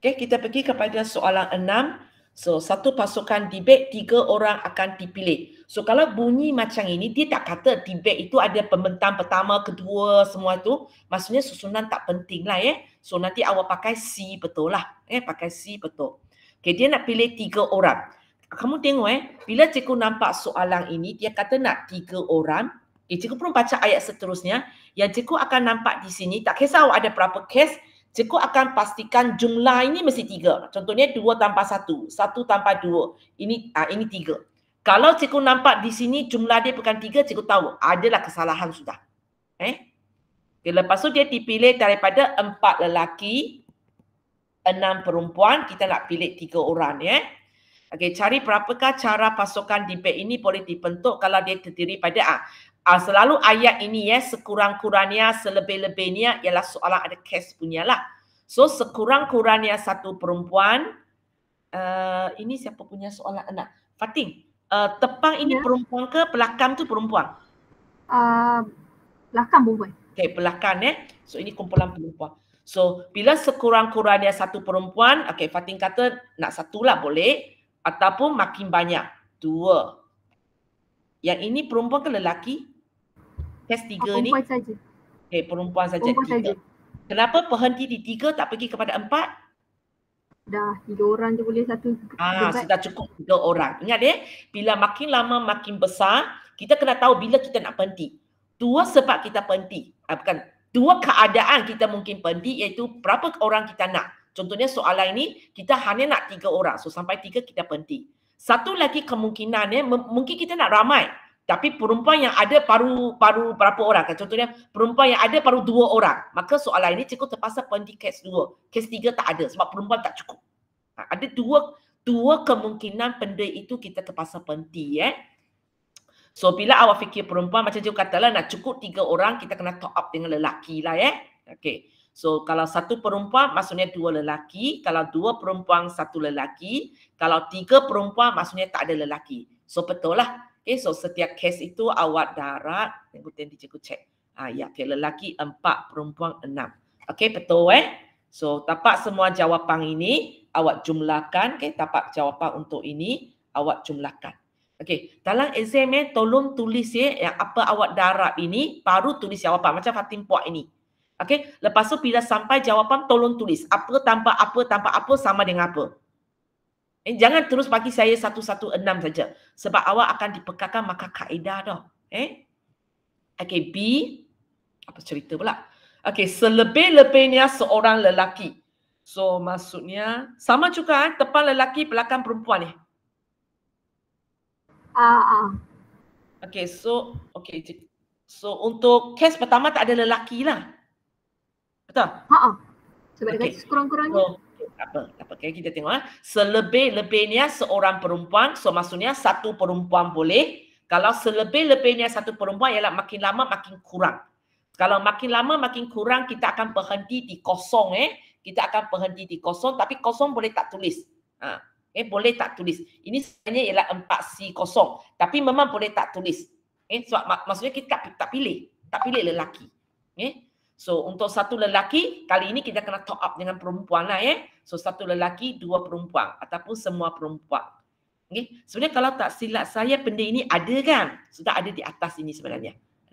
Okay, kita pergi kepada soalan enam. So, satu pasukan debate, tiga orang akan dipilih. So, kalau bunyi macam ini, dia tak kata debate itu ada pembentang pertama, kedua, semua tu. Maksudnya susunan tak penting lah ya. Eh. So, nanti awak pakai C betul lah. Eh, pakai C betul. Okey, dia nak pilih tiga orang. Kamu tengok eh, bila cikgu nampak soalan ini, dia kata nak tiga orang. Eh, cikgu pun baca ayat seterusnya. Yang cikgu akan nampak di sini, tak kisah awak ada berapa kes? cikgu akan pastikan jumlah ini mesti tiga. Contohnya dua tambah satu, satu tambah dua. Ini ah ini tiga. Kalau cikgu nampak di sini jumlah dia bukan tiga, cikgu tahu ada lah kesalahan sudah. Eh? Okay, lepas tu dia dipilih daripada empat lelaki, enam perempuan. Kita nak pilih tiga orang. ya. Eh? Okey, cari berapakah cara pasukan di debate ini boleh dibentuk kalau dia terdiri pada ah, Uh, selalu ayat ini ya, sekurang-kurangnya, selebih-lebihnya ialah soalan ada kes punya lah. So sekurang-kurangnya satu perempuan, uh, ini siapa punya soalan anak? Fatin, uh, tepang ini ya. perempuan ke belakang tu perempuan? Uh, belakang perempuan. Okay, belakang eh. So ini kumpulan perempuan. So bila sekurang-kurangnya satu perempuan, okay Fatin kata nak satu lah boleh. Ataupun makin banyak, dua. Yang ini perempuan ke lelaki? kes tiga ni. Eh, perempuan saja. Okey, perempuan saja tiga. Sahaja. Kenapa berhenti di tiga tak pergi kepada empat? Dah tiga orang je boleh satu. Ah, debat. sudah cukup tiga orang. Ingat eh, bila makin lama makin besar, kita kena tahu bila kita nak berhenti. Dua sebab kita berhenti. Ah, bukan, dua keadaan kita mungkin berhenti iaitu berapa orang kita nak. Contohnya soalan ini, kita hanya nak tiga orang. So sampai tiga kita berhenti. Satu lagi kemungkinan eh, mungkin kita nak ramai. Tapi perempuan yang ada paru paru berapa orang? Kan contohnya perempuan yang ada paru dua orang. Maka soalan ini cikgu terpaksa pandi case dua. case tiga tak ada sebab perempuan tak cukup. Ha, ada dua dua kemungkinan benda itu kita terpaksa penti eh. Ya. So bila awak fikir perempuan macam cikgu katalah nak cukup tiga orang kita kena top up dengan lelaki lah eh. Ya. Okay. So kalau satu perempuan maksudnya dua lelaki. Kalau dua perempuan satu lelaki. Kalau tiga perempuan maksudnya tak ada lelaki. So betul lah. Eh, so setiap kes itu awak darat tengok tadi cikgu cek ah ya okay, lelaki empat perempuan enam Okay betul eh so tapak semua jawapan ini awak jumlahkan Okay tapak jawapan untuk ini awak jumlahkan Okay, dalam exam eh tolong tulis ya eh, yang apa awak darat ini baru tulis jawapan macam Fatim buat ini Okay, lepas tu bila sampai jawapan tolong tulis apa tanpa apa tanpa apa sama dengan apa Eh, jangan terus bagi saya satu satu enam saja. Sebab awak akan dipekakan maka kaedah dah. Eh? Okay, B. Apa cerita pula? Okay, selebih-lebihnya seorang lelaki. So, maksudnya sama juga eh? depan lelaki belakang perempuan ni. Eh? Ah, ah. Okay, so, okay. So, untuk kes pertama tak ada lelaki lah. Betul? Ha, ah. Sebab okay. dekat sekurang-kurangnya. So, apa apa okay, kita tengok eh. selebih-lebihnya seorang perempuan so maksudnya satu perempuan boleh kalau selebih-lebihnya satu perempuan ialah makin lama makin kurang kalau makin lama makin kurang kita akan berhenti di kosong eh kita akan berhenti di kosong tapi kosong boleh tak tulis ha. eh boleh tak tulis ini sebenarnya ialah 4 C kosong tapi memang boleh tak tulis eh so, mak- maksudnya kita tak, tak pilih tak pilih lelaki eh So untuk satu lelaki, kali ini kita kena top up dengan perempuan lah eh. So satu lelaki, dua perempuan ataupun semua perempuan. Okay. Sebenarnya kalau tak silap saya benda ini ada kan? Sudah ada di atas ini sebenarnya. 60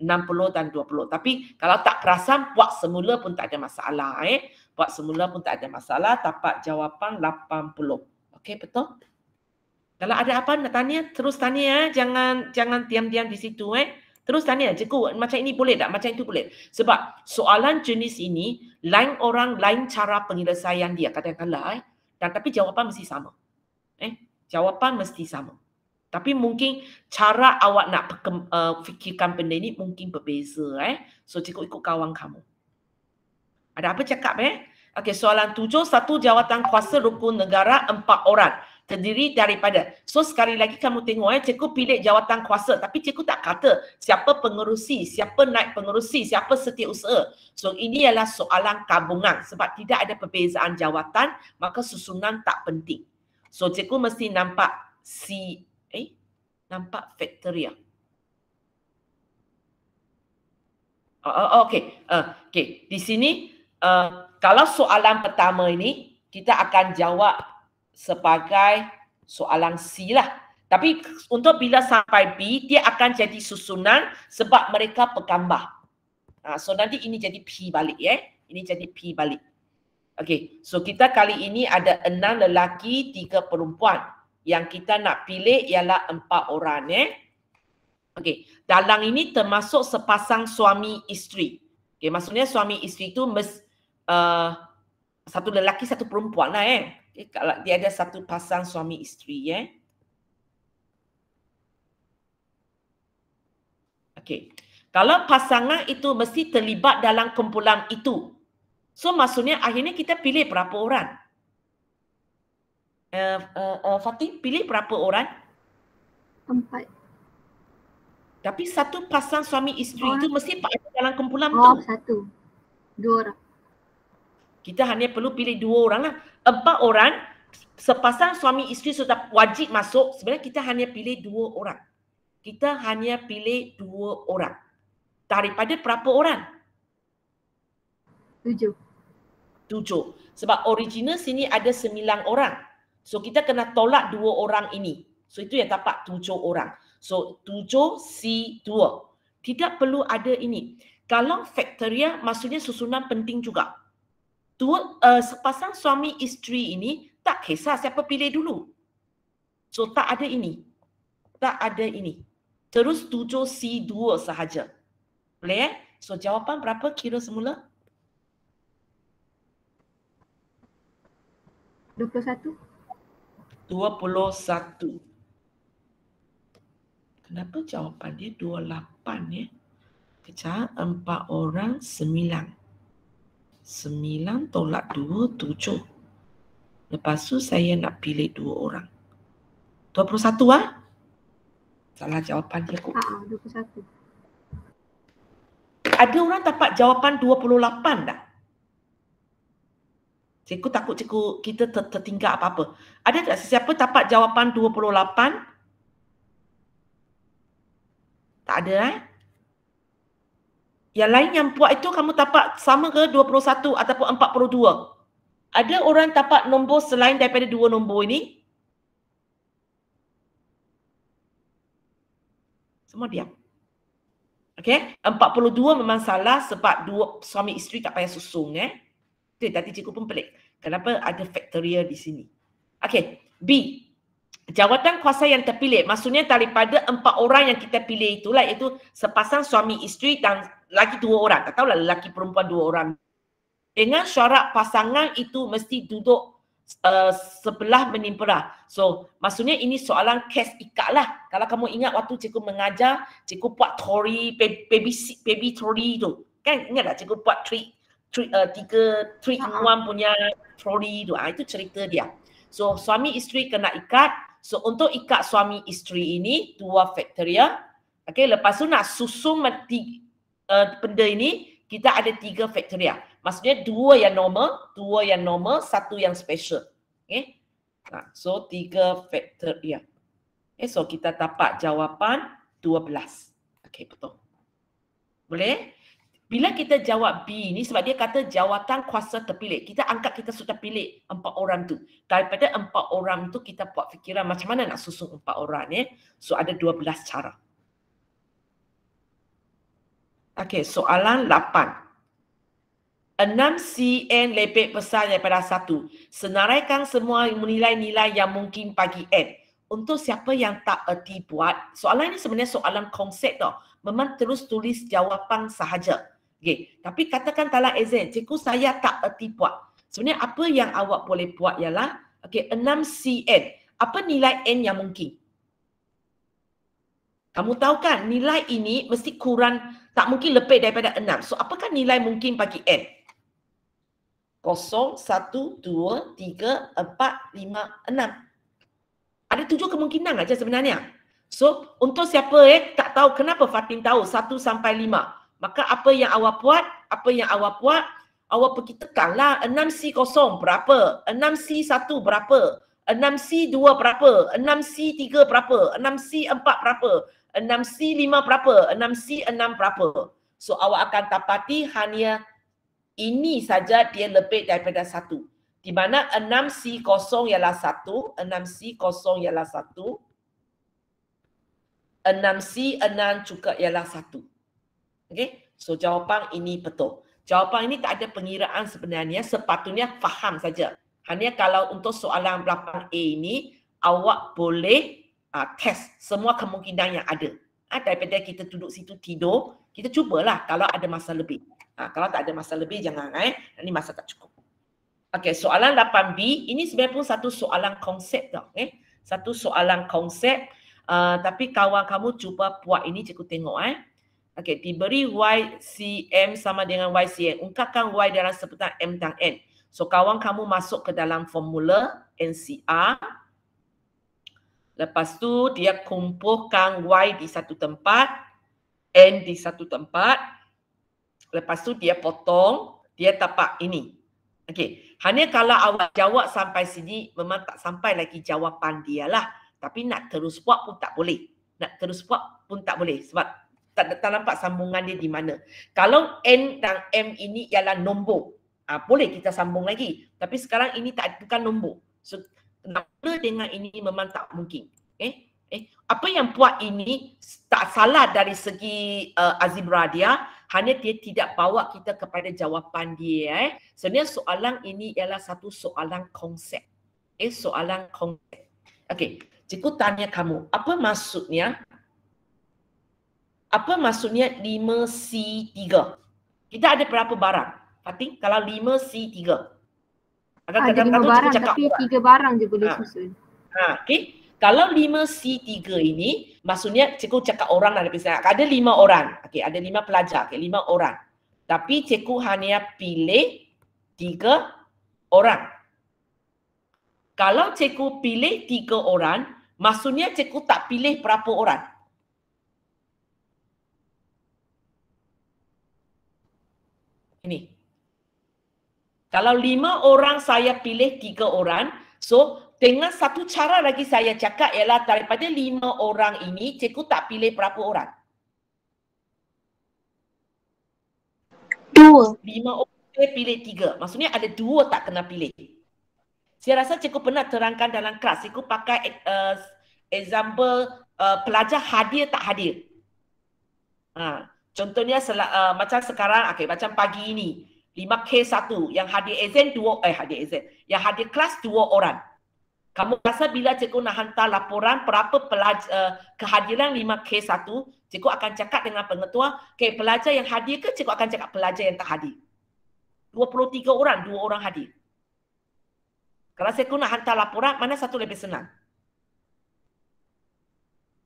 dan 20. Tapi kalau tak perasan, buat semula pun tak ada masalah eh. Buat semula pun tak ada masalah, dapat jawapan 80. Okey betul? Kalau ada apa nak tanya, terus tanya eh. Jangan jangan diam-diam di situ eh. Terus tanya, cikgu macam ini boleh tak? Macam itu boleh. Sebab soalan jenis ini, lain orang, lain cara penyelesaian dia. Katakanlah, eh? Dan, tapi jawapan mesti sama. Eh, Jawapan mesti sama. Tapi mungkin cara awak nak pekem, uh, eh, fikirkan benda ini mungkin berbeza. Eh? So, cikgu ikut kawan kamu. Ada apa cakap? Eh? Okey, soalan tujuh. Satu jawatan kuasa rukun negara, empat orang terdiri daripada so sekali lagi kamu tengok eh cikgu pilih jawatan kuasa tapi cikgu tak kata siapa pengerusi siapa naik pengerusi siapa setiausaha so ini ialah soalan kabungan sebab tidak ada perbezaan jawatan maka susunan tak penting so cikgu mesti nampak si eh nampak factoria ah. oh, oh, oh okay. uh, eh, okey di sini uh, kalau soalan pertama ini kita akan jawab sebagai soalan C lah. Tapi untuk bila sampai B, dia akan jadi susunan sebab mereka bergambar. Ha, ah, so nanti ini jadi P balik ya. Ini jadi P balik. Okay, so kita kali ini ada enam lelaki, tiga perempuan. Yang kita nak pilih ialah empat orang ya. Okay, dalam ini termasuk sepasang suami isteri. Okay, maksudnya suami isteri itu mes, uh, satu lelaki, satu perempuan lah eh. Okay, eh, kalau dia ada satu pasang suami isteri ya. Yeah. Okey. Kalau pasangan itu mesti terlibat dalam kumpulan itu. So maksudnya akhirnya kita pilih berapa orang? Uh, eh, uh, eh, uh, Fatih, pilih berapa orang? Empat. Tapi satu pasang suami isteri itu mesti ada dalam kumpulan oh, itu. Oh, satu. Dua orang kita hanya perlu pilih dua orang lah. Empat orang, sepasang suami isteri sudah wajib masuk, sebenarnya kita hanya pilih dua orang. Kita hanya pilih dua orang. Daripada berapa orang? Tujuh. Tujuh. Sebab original sini ada sembilan orang. So kita kena tolak dua orang ini. So itu yang dapat tujuh orang. So tujuh c dua Tidak perlu ada ini. Kalau factoria maksudnya susunan penting juga. Tu uh, sepasang suami isteri ini tak kisah siapa pilih dulu. So tak ada ini. Tak ada ini. Terus 7C2 sahaja. Boleh eh? So jawapan berapa kira semula? 21. 21. Kenapa jawapan dia 28 ya? Eh? Kejap, 4 orang 9. Sembilan tolak dua tujuh. Lepas tu saya nak pilih dua orang. Dua puluh satu ah? Salah jawapan dia kot. Ah, ah, dua puluh satu. Ada orang dapat jawapan dua puluh lapan dah? Cikgu takut cikgu kita ter- tertinggal apa-apa. Ada tak sesiapa dapat jawapan 28? Tak ada eh? Yang lain yang puak itu kamu tapak sama ke 21 ataupun 42? Ada orang tapak nombor selain daripada dua nombor ini? Semua diam. Okay. 42 memang salah sebab dua suami isteri tak payah susung. Eh. Tuh, tadi cikgu pun pelik. Kenapa ada factorial di sini? Okey B jawatan kuasa yang terpilih maksudnya daripada empat orang yang kita pilih itulah iaitu sepasang suami isteri dan lelaki dua orang tak tahulah lelaki perempuan dua orang dengan syarat pasangan itu mesti duduk uh, sebelah menimpera. So, maksudnya ini soalan kes ikat lah. Kalau kamu ingat waktu cikgu mengajar, cikgu buat tori, baby, baby tori tu. Kan ingat tak cikgu buat tri, tri, uh, eh, tiga, three in one punya tori tu. Ha, itu cerita dia. So, suami isteri kena ikat. So untuk ikat suami isteri ini dua faktor ya. Okey lepas tu nak susun mati uh, eh, benda ini kita ada tiga faktor ya. Maksudnya dua yang normal, dua yang normal, satu yang special. Okey. Nah, so tiga faktor ya. Okay, so kita dapat jawapan 12. Okey betul. Boleh? Bila kita jawab B ni sebab dia kata jawatan kuasa terpilih. Kita angkat kita sudah pilih empat orang tu. Daripada empat orang tu kita buat fikiran macam mana nak susun empat orang ni. Ya? Eh? So ada dua belas cara. Okay soalan lapan. Enam CN lebih besar daripada satu. Senaraikan semua nilai-nilai yang mungkin bagi N. Untuk siapa yang tak erti buat, soalan ini sebenarnya soalan konsep tau. Memang terus tulis jawapan sahaja. Okay. Tapi katakan kalau exam, cikgu saya tak erti puak. Sebenarnya apa yang awak boleh buat ialah okay, 6CN. Apa nilai N yang mungkin? Kamu tahu kan nilai ini mesti kurang, tak mungkin lebih daripada 6. So apakah nilai mungkin bagi N? 0, 1, 2, 3, 4, 5, 6. Ada tujuh kemungkinan saja sebenarnya. So untuk siapa eh, tak tahu kenapa Fatim tahu 1 sampai 5. Maka apa yang awak buat, apa yang awak buat, awak pergi tekanlah 6C kosong berapa, 6C 1 berapa, 6C 2 berapa, 6C 3 berapa, 6C 4 berapa, 6C 5 berapa, 6C 6 berapa. So awak akan dapati hanya ini saja dia lebih daripada satu. Di mana 6C kosong ialah satu, 6C kosong ialah satu, 6C 6 juga ialah satu. Okay, so jawapan ini betul. Jawapan ini tak ada pengiraan sebenarnya, sepatutnya faham saja. Hanya kalau untuk soalan 8A ini, awak boleh uh, test semua kemungkinan yang ada. Uh, daripada kita duduk situ tidur, kita cubalah kalau ada masa lebih. Uh, kalau tak ada masa lebih, jangan. Eh. Ini masa tak cukup. Okey, soalan 8B, ini sebenarnya pun satu soalan konsep. Tau, eh. Satu soalan konsep. Uh, tapi kawan kamu cuba buat ini, cikgu tengok. Eh. Okey, diberi YCM sama dengan YCN. Ungkapkan Y dalam sebutan M dan N. So, kawan kamu masuk ke dalam formula NCR. Lepas tu, dia kumpulkan Y di satu tempat. N di satu tempat. Lepas tu, dia potong. Dia tapak ini. Okey. Hanya kalau awak jawab sampai sini, memang tak sampai lagi jawapan dia lah. Tapi nak terus buat pun tak boleh. Nak terus buat pun tak boleh. Sebab tak, tak nampak sambungan dia di mana. Kalau N dan M ini ialah nombor, ha, boleh kita sambung lagi. Tapi sekarang ini tak bukan nombor. So, nama dengan ini memang tak mungkin. Eh? Eh? Apa yang buat ini tak salah dari segi uh, eh, Azim Radia, hanya dia tidak bawa kita kepada jawapan dia. Eh? Sebenarnya soalan ini ialah satu soalan konsep. Eh, soalan konsep. Okey, cikgu tanya kamu, apa maksudnya apa maksudnya 5C3? Kita ada berapa barang? Fatin, kalau 5C3. Agar ada lima ah, barang cakap, tapi tiga barang je boleh ha. susun. Ha, ah, okay. Kalau 5C3 ini, maksudnya cikgu cakap orang lah lebih Ada lima orang. Okay, ada lima pelajar. Okay, lima orang. Tapi cikgu hanya pilih tiga orang. Kalau cikgu pilih tiga orang, maksudnya cikgu tak pilih berapa orang? Ini. Kalau lima orang saya pilih tiga orang. So dengan satu cara lagi saya cakap ialah daripada lima orang ini cikgu tak pilih berapa orang? Dua. Lima orang pilih tiga. Maksudnya ada dua tak kena pilih. Saya rasa cikgu pernah terangkan dalam kelas. Cikgu pakai uh, example uh, pelajar hadir tak hadir. Ha. Contohnya sel, uh, eh, macam sekarang, okay, macam pagi ini, 5K1 yang hadir exam dua, eh hadir exam, yang hadir kelas dua orang. Kamu rasa bila cikgu nak hantar laporan berapa pelajar, uh, eh, kehadiran 5K1, cikgu akan cakap dengan pengetua, okay, pelajar yang hadir ke cikgu akan cakap pelajar yang tak hadir? 23 orang, dua orang hadir. Kalau cikgu nak hantar laporan, mana satu lebih senang?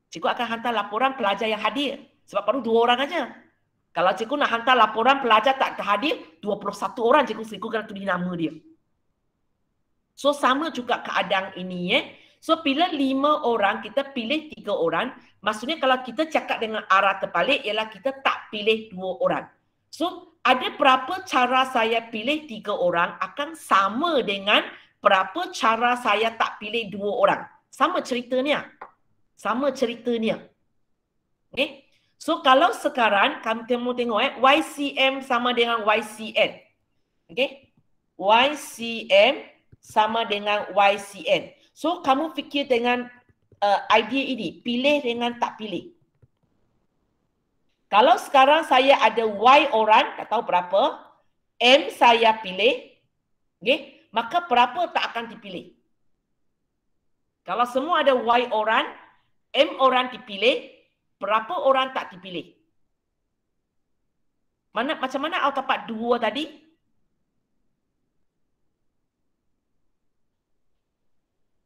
Cikgu akan hantar laporan pelajar yang hadir. Sebab perlu dua orang aja. Kalau cikgu nak hantar laporan pelajar tak terhadir, 21 orang cikgu cikgu kena tulis nama dia. So sama juga keadaan ini. Eh? So pilih lima orang, kita pilih tiga orang. Maksudnya kalau kita cakap dengan arah terbalik, ialah kita tak pilih dua orang. So ada berapa cara saya pilih tiga orang akan sama dengan berapa cara saya tak pilih dua orang. Sama ceritanya. Sama ceritanya. Okay? So kalau sekarang kami temu tengok eh YCM sama dengan YCN. Okay. YCM sama dengan YCN. So kamu fikir dengan uh, idea ini. Pilih dengan tak pilih. Kalau sekarang saya ada Y orang, tak tahu berapa. M saya pilih. Okay. Maka berapa tak akan dipilih. Kalau semua ada Y orang, M orang dipilih, berapa orang tak dipilih? Mana macam mana awak dapat dua tadi?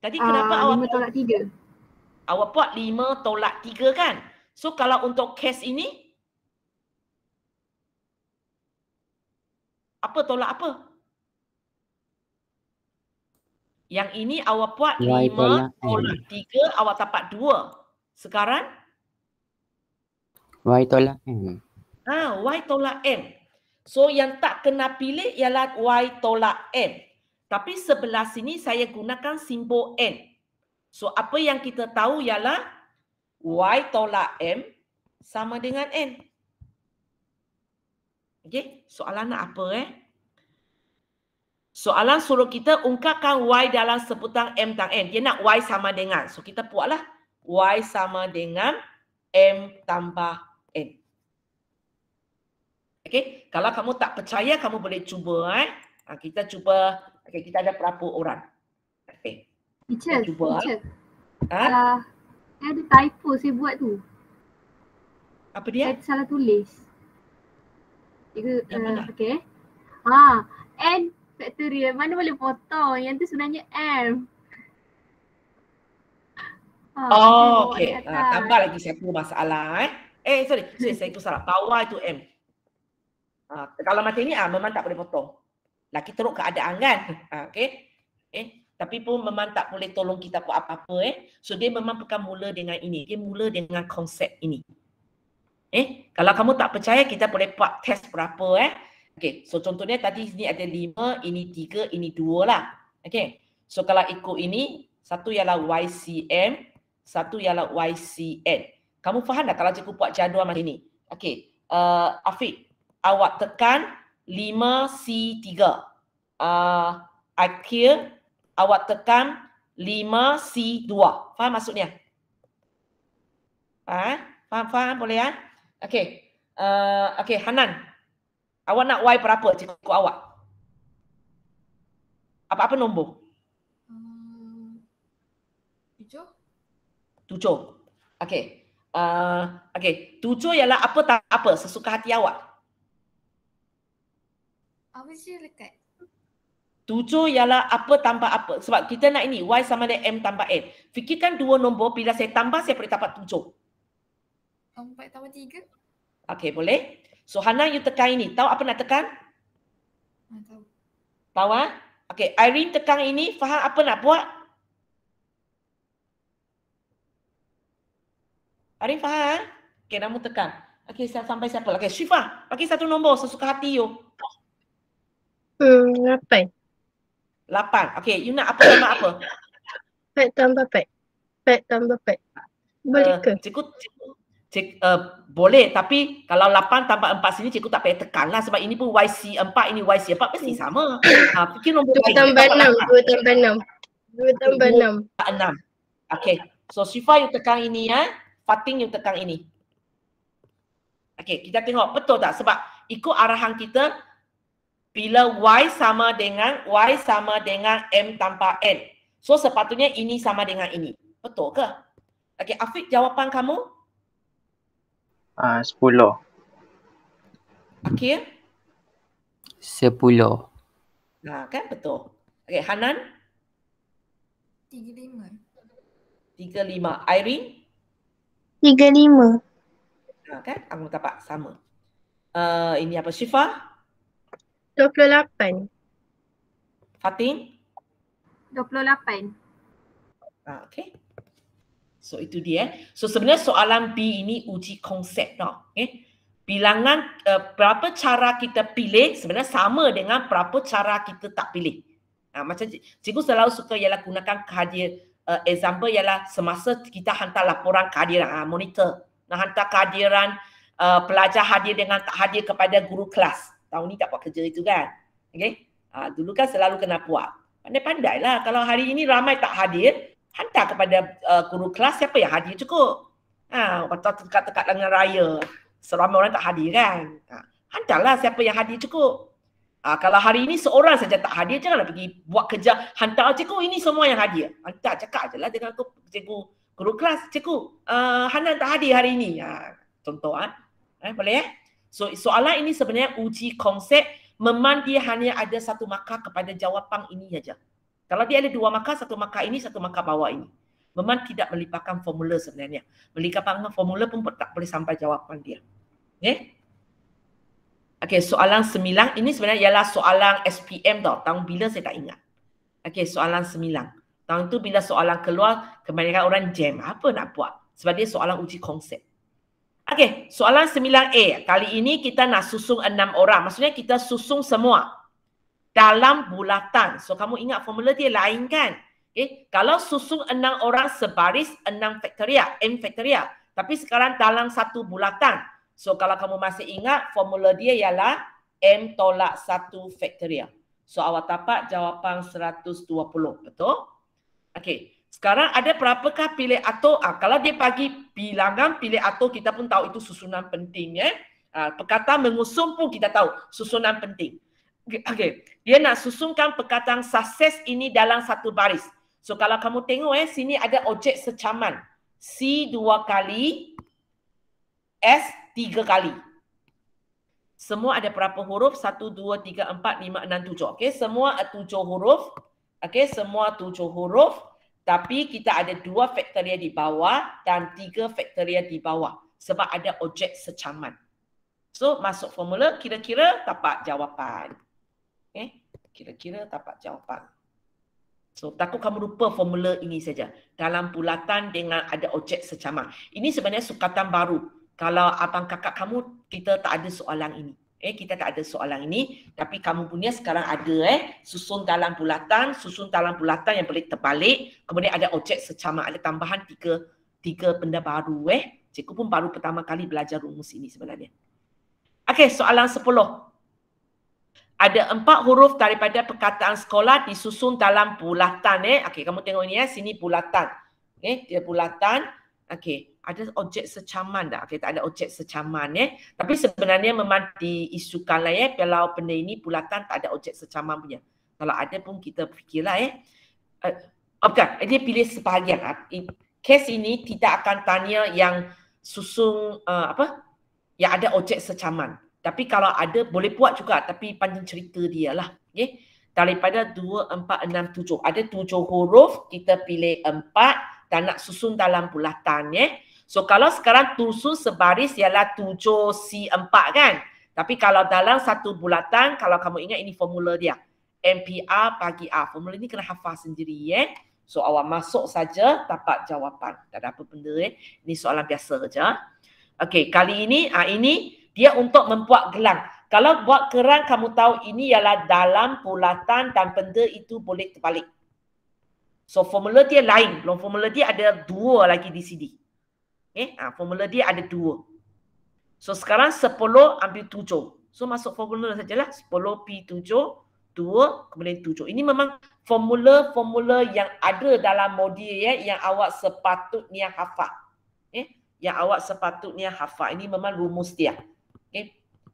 Tadi kenapa uh, awak tolak tiga? Awak buat lima tolak tiga kan? So kalau untuk case ini apa tolak apa? Yang ini awak buat lima tolak tiga awak dapat dua. Sekarang Y tolak M. Ah, ha, Y tolak M. So yang tak kena pilih ialah Y tolak M. Tapi sebelah sini saya gunakan simbol N. So apa yang kita tahu ialah Y tolak M sama dengan N. Okey, soalan nak apa eh? Soalan suruh kita ungkapkan Y dalam seputar M tang N. Dia nak Y sama dengan. So kita buatlah Y sama dengan M tambah Okey, kalau kamu tak percaya, kamu boleh cuba eh. Ha, kita cuba. Okey, kita ada berapa orang? Okey. Kita cuba. Teacher. Ha? Ah, saya ada typo saya buat tu. Apa dia? Saya salah tulis. Itu uh, okey. Ha, n factorial. Mana boleh potong? Yang tu sebenarnya m. Ha, oh, okey. Uh, tambah lagi satu masalah eh. Eh, sorry. sorry saya tu salah. Power itu m. Ha, kalau macam ni ah ha, memang tak boleh potong. Laki teruk keadaan kan. Ha, okay. Eh, tapi pun memang tak boleh tolong kita buat apa-apa eh. So dia memang bukan mula dengan ini. Dia mula dengan konsep ini. Eh, kalau kamu tak percaya kita boleh buat test berapa eh. Okay, so contohnya tadi sini ada lima, ini tiga, ini dua lah. Okay, so kalau ikut ini, satu ialah YCM, satu ialah YCN. Kamu faham tak kalau cikgu buat jadual macam ini? Okay, uh, Afiq, awak tekan 5C3. Uh, ah, akhir, awak tekan 5C2. Faham maksudnya? Faham? Faham? faham boleh ya? Okey. Uh, Okey, Hanan. Awak nak Y berapa cikgu awak? Apa-apa nombor? Hmm, tujuh. Tujuh. Okey. Uh, Okey. Tujuh ialah apa tak apa sesuka hati awak. Apa je lekat? Tujuh ialah apa tambah apa. Sebab kita nak ini Y sama dengan M tambah N. Fikirkan dua nombor bila saya tambah saya boleh dapat tujuh. Oh, empat tambah tiga. Okey boleh. So Hana you tekan ini. Tahu apa nak tekan? Tahu. Tahu ha? Okey Irene tekan ini. Faham apa nak buat? Irene faham ha? Okey nama tekan. Okey sampai siapa? Okey Syifa. pakai satu nombor sesuka hati you lapan. Lapan. Okay, you nak apa nama apa? Pet tambah pet. Pet tambah pet. Boleh ke? Uh, cikgu, cikgu, cik, uh, boleh tapi kalau lapan tambah empat sini cikgu tak payah tekan lah sebab ini pun YC empat ini YC empat mesti hmm. sama. Ha, uh, fikir nombor Dua tambah enam, dua tambah enam, dua tambah 6. enam. Okay. So Syifa you tekan ini ya. Eh? Fatin you tekan ini. Okay kita tengok betul tak sebab ikut arahan kita bila y sama dengan y sama dengan m tanpa n. So sepatutnya ini sama dengan ini. Betul ke? Okay, Afiq jawapan kamu? Ah, uh, 10. Okey. Nah, kan betul. Okay, Hanan? Tiga lima. Tiga lima. Irene? Tiga lima. Ah, kan? Aku dapat sama. Uh, ini apa Syifa? 28. Fatin? 28. Ah, okay. So itu dia. Eh. So sebenarnya soalan B ini uji konsep. Tau. Okay. Eh. Bilangan uh, berapa cara kita pilih sebenarnya sama dengan berapa cara kita tak pilih. Ah, macam cikgu selalu suka ialah gunakan kehadir. Uh, example ialah semasa kita hantar laporan kehadiran ah, monitor. nak hantar kehadiran uh, pelajar hadir dengan tak hadir kepada guru kelas tahun ni tak buat kerja itu kan. Okay. Ha, dulu kan selalu kena puak. pandai lah kalau hari ini ramai tak hadir, hantar kepada uh, guru kelas siapa yang hadir cukup. Ha, patut tekat-tekat dengan raya. Seramai orang tak hadir kan. Ha, hantarlah siapa yang hadir cukup. Ha, kalau hari ini seorang saja tak hadir, janganlah pergi buat kerja. Hantar cikgu oh, ini semua yang hadir. Hantar cakap je lah dengan cikgu guru kelas. Cikgu, uh, Hanan tak hadir hari ini. Ha, contoh kan. Ha? Eh, boleh eh? So soalan ini sebenarnya uji konsep memandi hanya ada satu maka kepada jawapan ini saja. Kalau dia ada dua maka, satu maka ini, satu maka bawah ini. Memang tidak melipatkan formula sebenarnya. Melipatkan formula pun tak boleh sampai jawapan dia. Okay? Okay, soalan sembilan. Ini sebenarnya ialah soalan SPM tau. Tahun bila saya tak ingat. Okay, soalan sembilan. Tahun tu bila soalan keluar, kebanyakan orang jam. Apa nak buat? Sebab dia soalan uji konsep. Okey, soalan 9A. Kali ini kita nak susung enam orang. Maksudnya kita susung semua dalam bulatan. So, kamu ingat formula dia lain kan? Okay. Kalau susung enam orang sebaris enam faktoria, M faktoria. Tapi sekarang dalam satu bulatan. So, kalau kamu masih ingat, formula dia ialah M tolak 1 faktoria. So, awak dapat jawapan 120, betul? Okey. Sekarang ada berapakah pilih atau ah, ha, kalau dia bagi bilangan pilih atau kita pun tahu itu susunan penting ya. Ha, ah, perkata mengusung pun kita tahu susunan penting. Okay, dia nak susunkan perkataan sukses ini dalam satu baris. So kalau kamu tengok eh sini ada objek secaman. C dua kali S tiga kali. Semua ada berapa huruf? Satu, dua, tiga, empat, lima, enam, tujuh. Okay, semua tujuh huruf. Okay, semua tujuh huruf. Tapi kita ada dua faktoria di bawah dan tiga faktoria di bawah sebab ada objek secaman. So masuk formula kira-kira dapat jawapan. Eh, kira-kira dapat jawapan. So takut kamu lupa formula ini saja. Dalam bulatan dengan ada objek secaman. Ini sebenarnya sukatan baru. Kalau abang kakak kamu kita tak ada soalan ini. Eh, kita tak ada soalan ini. Tapi kamu punya sekarang ada eh. Susun dalam bulatan, susun dalam bulatan yang boleh terbalik. Kemudian ada objek secama, ada tambahan tiga tiga benda baru eh. Cikgu pun baru pertama kali belajar rumus ini sebenarnya. Okey, soalan sepuluh. Ada empat huruf daripada perkataan sekolah disusun dalam bulatan eh. Okey, kamu tengok ini eh. Sini bulatan. Eh, dia bulatan. Okey, ada objek secaman tak? Okey, tak ada objek secaman eh. Tapi sebenarnya memang diisukan lah eh. Kalau benda ini bulatan tak ada objek secaman punya. Kalau ada pun kita fikirlah eh. Uh, eh, okay, oh, ini pilih sebahagian. Ah. Kes ini tidak akan tanya yang susung uh, apa? Yang ada objek secaman. Tapi kalau ada boleh buat juga tapi panjang cerita dia lah. Okay? Daripada 2, 4, 6, 7. Ada 7 huruf kita pilih 4 dan nak susun dalam bulatan ya. So kalau sekarang tusun sebaris ialah 7C4 kan. Tapi kalau dalam satu bulatan, kalau kamu ingat ini formula dia. MPR bagi A. Formula ini kena hafal sendiri ya. So awak masuk saja dapat jawapan. Tak ada apa benda eh? Ini soalan biasa saja. Ah. Okey, kali ini ah ini dia untuk membuat gelang. Kalau buat kerang kamu tahu ini ialah dalam bulatan dan benda itu boleh terbalik. So formula dia lain. Long formula dia ada dua lagi di sini. Eh, ha, formula dia ada dua. So sekarang 10 ambil 7. So masuk formula sajalah 10 P 7 2 kemudian 7. Ini memang formula-formula yang ada dalam modul ya yang awak sepatutnya hafal. Eh, yang awak sepatutnya hafal. Ini memang rumus dia. Okey. Eh,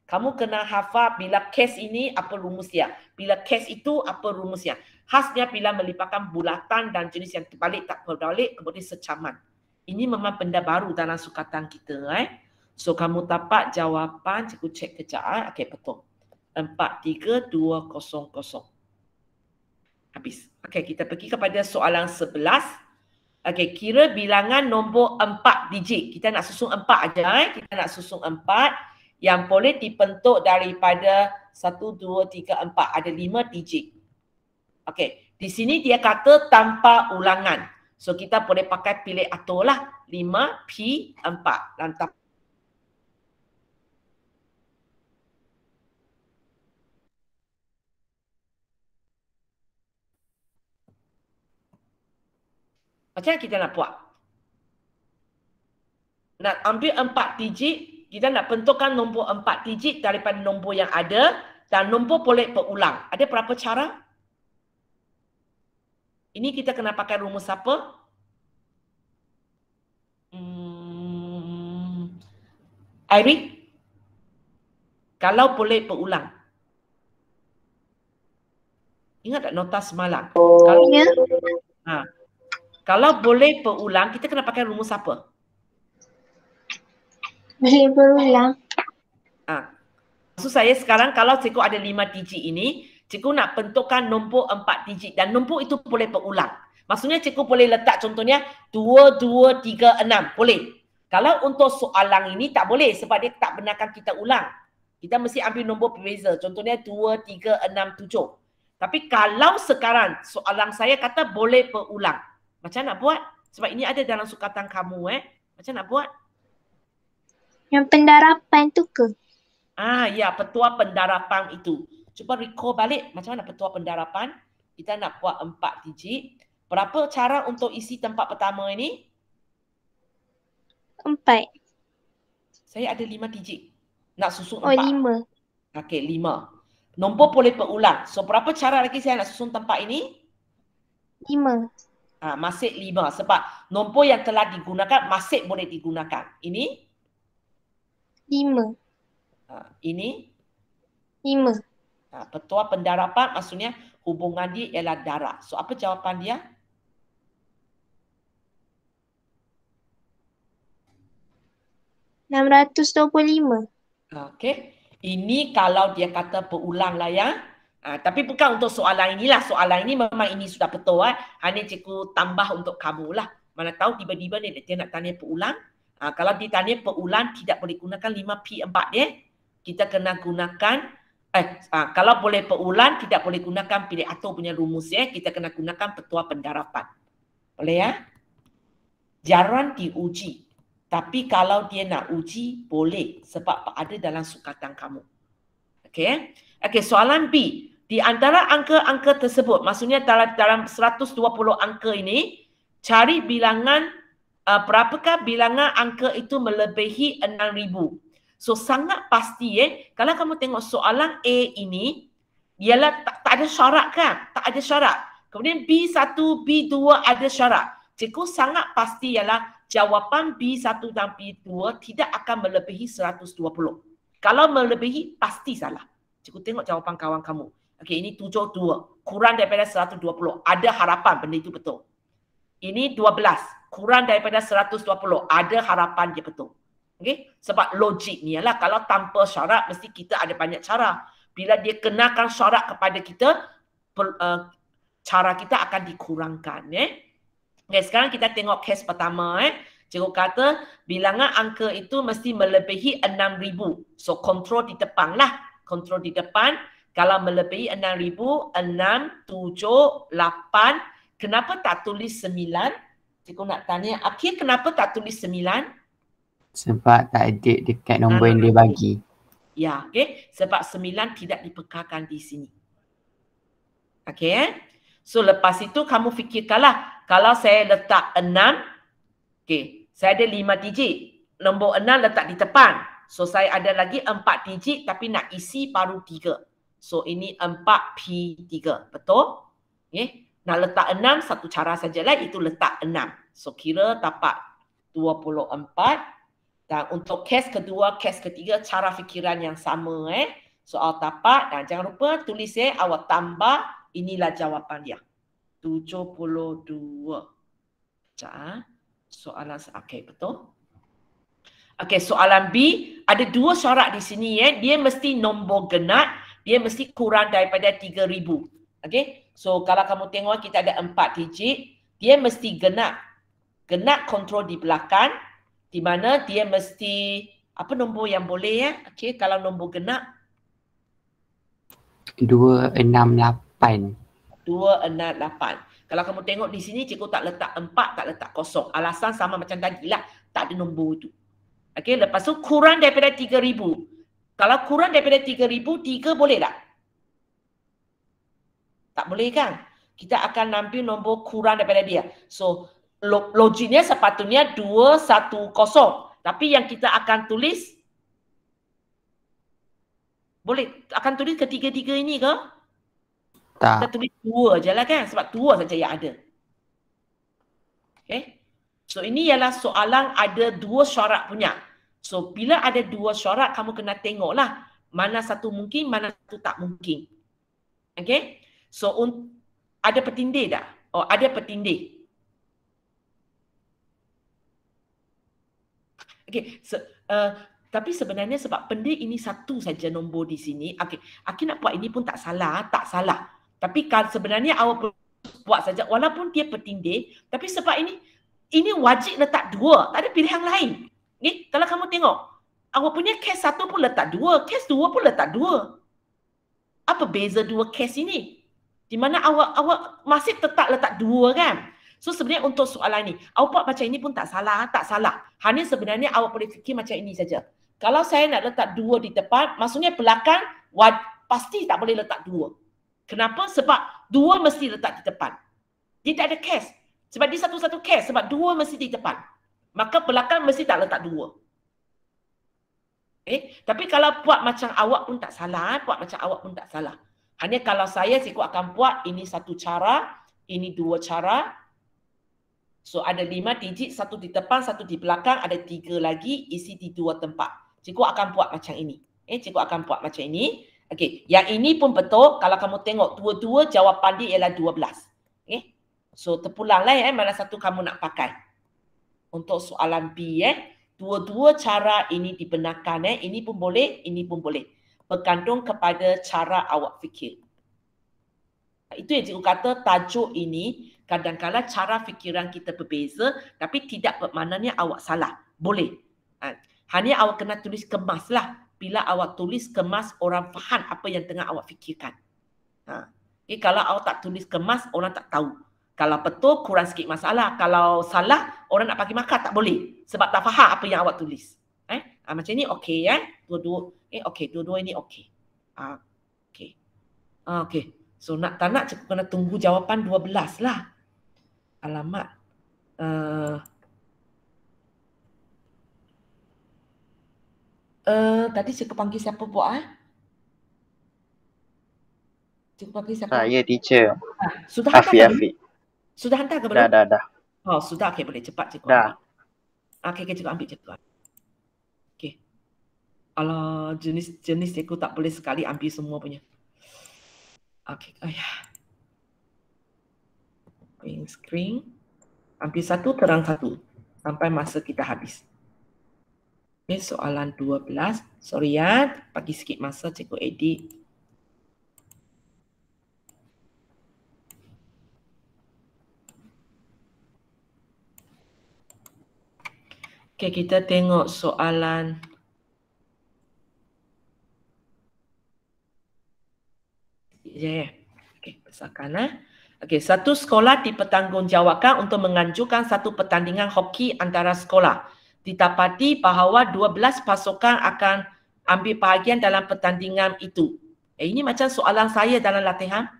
kamu kena hafal bila case ini apa rumus dia. Bila case itu apa rumus dia khasnya bila melibatkan bulatan dan jenis yang terbalik tak berbalik kemudian secaman. Ini memang benda baru dalam sukatan kita. Eh? So kamu dapat jawapan, cikgu cek kejap. Eh? Okey, betul. 43200. Habis. Okey, kita pergi kepada soalan 11. Okey, kira bilangan nombor empat digit. Kita nak susun empat aja. Eh? Kita nak susun empat yang boleh dibentuk daripada satu dua tiga empat. Ada lima digit. Okey, di sini dia kata tanpa ulangan. So kita boleh pakai pilih atur lah. 5P4. Lantap. Macam mana kita nak buat? Nak ambil empat digit, kita nak bentukkan nombor empat digit daripada nombor yang ada dan nombor boleh berulang. Ada berapa cara? Ini kita kena pakai rumus apa? Hmm. Irene? Kalau boleh berulang. Ingat tak nota semalam? Kalau, ya. ha, kalau boleh berulang, kita kena pakai rumus apa? Boleh berulang. Ha. Maksud saya sekarang kalau cikgu ada lima digit ini, cikgu nak bentukkan nombor empat digit dan nombor itu boleh berulang. Maksudnya cikgu boleh letak contohnya dua dua tiga enam Boleh. Kalau untuk soalan ini tak boleh sebab dia tak benarkan kita ulang. Kita mesti ambil nombor berbeza. Contohnya dua tiga enam tujuh. Tapi kalau sekarang soalan saya kata boleh berulang. Macam nak buat? Sebab ini ada dalam sukatan kamu eh. Macam nak buat? Yang pendarapan tu ke? Ah ya, petua pendarapan itu cuba recall balik macam mana petua pendarapan. Kita nak buat empat digit. Berapa cara untuk isi tempat pertama ini? Empat. Saya ada lima digit. Nak susun oh, empat. Oh, lima. Okey, lima. Nombor boleh berulang. So, berapa cara lagi saya nak susun tempat ini? Lima. Ha, masih lima sebab nombor yang telah digunakan masih boleh digunakan. Ini? Lima. Ha, ini? Lima petua ha, pendarapan maksudnya hubungan dia ialah darah. So apa jawapan dia? Enam ratus dua puluh lima. Okay. Ini kalau dia kata berulang lah ya. Ha, tapi bukan untuk soalan inilah. Soalan ini memang ini sudah betul. Eh. Hanya cikgu tambah untuk kamu lah. Mana tahu tiba-tiba dia, dia nak tanya berulang. Ha, kalau dia tanya berulang, tidak boleh gunakan 5P4 dia. Eh. Kita kena gunakan eh, uh, kalau boleh perulan tidak boleh gunakan pilih atau punya rumus ya kita kena gunakan petua pendarapan boleh ya jarang diuji tapi kalau dia nak uji boleh sebab ada dalam sukatan kamu okey eh? okey soalan B di antara angka-angka tersebut maksudnya dalam dalam 120 angka ini cari bilangan uh, berapakah bilangan angka itu melebihi 6000 So sangat pasti eh, kalau kamu tengok soalan A ini, ialah tak, tak ada syarat kan? Tak ada syarat. Kemudian B1, B2 ada syarat. Cikgu sangat pasti ialah jawapan B1 dan B2 tidak akan melebihi 120. Kalau melebihi, pasti salah. Cikgu tengok jawapan kawan kamu. Okey, ini 72. Kurang daripada 120. Ada harapan benda itu betul. Ini 12. Kurang daripada 120. Ada harapan dia betul. Okay? Sebab logik ni ialah kalau tanpa syarat mesti kita ada banyak cara. Bila dia kenakan syarat kepada kita, per, uh, cara kita akan dikurangkan. Eh? Okay, sekarang kita tengok kes pertama. Eh? Cikgu kata bilangan angka itu mesti melebihi 6,000. So kontrol di depan lah. Kontrol di depan. Kalau melebihi 6,000, 6, 7, 8. Kenapa tak tulis 9? Cikgu nak tanya. Akhir kenapa tak tulis 9? sebab tak ada dekat nombor yang dia ah, bagi. Ya, okey. Sebab sembilan tidak diperkakan di sini. Okey, eh? So, lepas itu kamu fikirkanlah kalau saya letak enam, okey, saya ada lima digit. Nombor enam letak di depan. So, saya ada lagi empat digit tapi nak isi paru tiga. So, ini empat P tiga. Betul? Okey. Nak letak enam, satu cara sajalah itu letak enam. So, kira tapak dua puluh empat. Dan untuk kes kedua, kes ketiga, cara fikiran yang sama eh. Soal tapak dan jangan lupa tulis eh awak tambah inilah jawapan dia. 72. Cak. Ah. Soalan okey betul? Okay soalan B ada dua syarat di sini eh. Dia mesti nombor genap, dia mesti kurang daripada 3000. Okay So kalau kamu tengok kita ada empat digit, dia mesti genap. Genap kontrol di belakang, di mana dia mesti apa nombor yang boleh ya? Okey, kalau nombor genap 268. 268. Kalau kamu tengok di sini cikgu tak letak 4, tak letak kosong. Alasan sama macam tadi lah, tak ada nombor tu. Okey, lepas tu kurang daripada 3000. Kalau kurang daripada 3000, 3 boleh tak? Tak boleh kan? Kita akan ambil nombor kurang daripada dia. So, logiknya sepatutnya 210. Tapi yang kita akan tulis boleh akan tulis ketiga-tiga ini ke? Tak. Kita tulis dua aja lah kan sebab dua saja yang ada. Okay. So ini ialah soalan ada dua syarat punya. So bila ada dua syarat kamu kena tengoklah mana satu mungkin mana satu tak mungkin. Okay. So ada petindih tak? Oh ada petindih. Okay, so, uh, eh, tapi sebenarnya sebab benda ini satu saja nombor di sini. Okay, aku nak buat ini pun tak salah, tak salah. Tapi kalau sebenarnya awak buat saja walaupun dia petindih, tapi sebab ini ini wajib letak dua, tak ada pilihan lain. Ni, okay? kalau kamu tengok, awak punya case satu pun letak dua, case dua pun letak dua. Apa beza dua case ini? Di mana awak awak masih tetap letak dua kan? So sebenarnya untuk soalan ini, awak buat macam ini pun tak salah, tak salah. Hanya sebenarnya awak boleh fikir macam ini saja. Kalau saya nak letak dua di depan, maksudnya belakang wad, pasti tak boleh letak dua. Kenapa? Sebab dua mesti letak di depan. Dia tak ada case. Sebab dia satu-satu case. Sebab dua mesti di depan. Maka belakang mesti tak letak dua. Eh, tapi kalau buat macam awak pun tak salah, buat macam awak pun tak salah. Hanya kalau saya, cikgu akan buat ini satu cara, ini dua cara, So ada lima digit, satu di depan, satu di belakang, ada tiga lagi isi di dua tempat. Cikgu akan buat macam ini. Eh, cikgu akan buat macam ini. Okey, yang ini pun betul. Kalau kamu tengok dua-dua jawapan dia ialah dua belas. Okey. Eh, so terpulang lah eh, mana satu kamu nak pakai. Untuk soalan B eh. Dua-dua cara ini dibenarkan eh. Ini pun boleh, ini pun boleh. Bergantung kepada cara awak fikir. Itu yang cikgu kata tajuk ini kadang kadangkala cara fikiran kita berbeza tapi tidak bermaknanya awak salah. Boleh. Ha. Hanya awak kena tulis kemaslah. Bila awak tulis kemas, orang faham apa yang tengah awak fikirkan. Ha. Okay, eh, kalau awak tak tulis kemas, orang tak tahu. Kalau betul, kurang sikit masalah. Kalau salah, orang nak bagi makan, tak boleh. Sebab tak faham apa yang awak tulis. Eh? Ha, macam ni okey kan? Eh? Dua-dua. Eh, okey, ini okey. Ha, okey. Ha, okey. So nak tak nak, cukup kena tunggu jawapan dua belas lah alamat uh, eh, uh, eh, tadi cikgu panggil siapa buat ah? Eh? Cikgu panggil siapa? Ah, ya yeah, teacher. Ah, sudah Afi, hantar Afi. Ke? Sudah hantar ke belum? Dah, dah, dah. Oh, sudah. Okey, boleh cepat cikgu. Dah. Okey, okay, cikgu ambil cikgu. Okey. Alah, jenis-jenis cikgu tak boleh sekali ambil semua punya. Okey, ayah. Oh, ya pink screen. Ambil satu, terang satu. Sampai masa kita habis. Ini soalan 12. Sorry ya, pagi sikit masa cikgu edit. Okay, kita tengok soalan Ya, yeah. okay, besarkan eh. Okey, satu sekolah dipertanggungjawabkan untuk menganjurkan satu pertandingan hoki antara sekolah. Ditapati bahawa 12 pasukan akan ambil bahagian dalam pertandingan itu. Eh, ini macam soalan saya dalam latihan.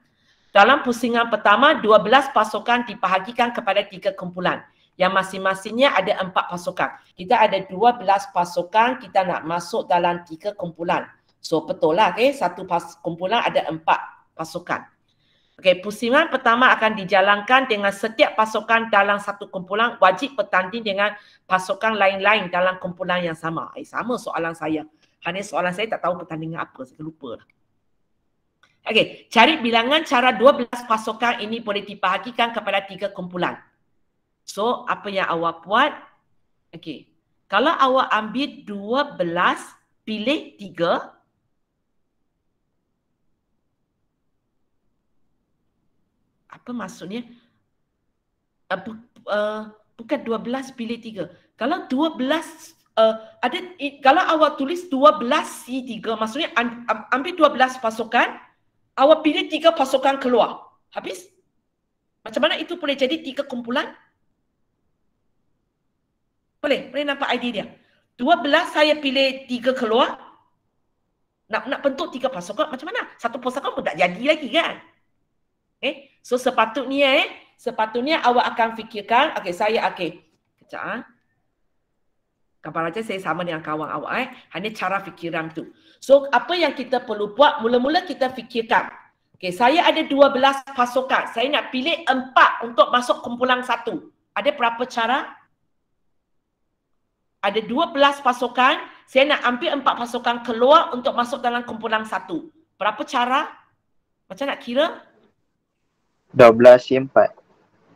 Dalam pusingan pertama, 12 pasukan dibahagikan kepada tiga kumpulan. Yang masing-masingnya ada empat pasukan. Kita ada 12 pasukan, kita nak masuk dalam tiga kumpulan. So betul lah, okay? Eh, satu kumpulan ada empat pasukan. Okay, pusingan pertama akan dijalankan dengan setiap pasukan dalam satu kumpulan wajib bertanding dengan pasukan lain-lain dalam kumpulan yang sama. Eh, sama soalan saya. Hanya soalan saya tak tahu pertandingan apa. Saya lupa. Lah. Okay, cari bilangan cara 12 pasukan ini boleh dibahagikan kepada tiga kumpulan. So, apa yang awak buat? Okay, kalau awak ambil 12 pilih 3, apa maksudnya? Apa uh, eh, eh, bukan 12 pilih 3. Kalau 12 uh, eh, ada kalau awak tulis 12 C3 maksudnya ambil 12 pasukan awak pilih 3 pasukan keluar. Habis? Macam mana itu boleh jadi 3 kumpulan? Boleh, boleh nampak idea dia. 12 saya pilih 3 keluar. Nak nak bentuk 3 pasukan macam mana? Satu pasukan pun tak jadi lagi kan? Eh, okay. So sepatutnya eh, sepatutnya awak akan fikirkan, okay saya okay. Kejap ah. Kabar aja saya sama dengan kawan awak eh. Hanya cara fikiran tu. So apa yang kita perlu buat, mula-mula kita fikirkan. Okay, saya ada 12 pasukan. Saya nak pilih 4 untuk masuk kumpulan satu. Ada berapa cara? Ada 12 pasukan. Saya nak ambil 4 pasukan keluar untuk masuk dalam kumpulan satu. Berapa cara? Macam nak kira? 12 si 4.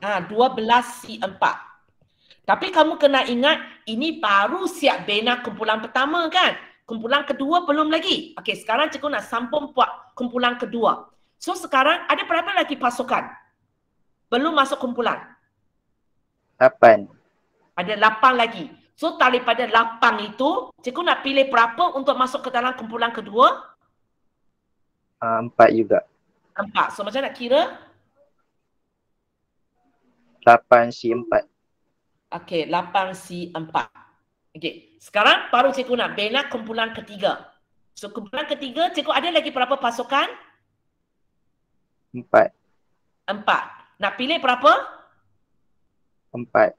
Ha, 12 si 4. Tapi kamu kena ingat ini baru siap bina kumpulan pertama kan? Kumpulan kedua belum lagi. Okey, sekarang cikgu nak sambung buat kumpulan kedua. So sekarang ada berapa lagi pasukan? Belum masuk kumpulan. 8. Ada 8 lagi. So daripada 8 itu, cikgu nak pilih berapa untuk masuk ke dalam kumpulan kedua? Uh, ah, 4 juga. Empat. So macam nak kira? Lapan c empat. Okey, lapan c empat. Okey, sekarang baru cikgu nak bina kumpulan ketiga. So kumpulan ketiga, cikgu ada lagi berapa pasukan? Empat. Empat. Nak pilih berapa? Empat.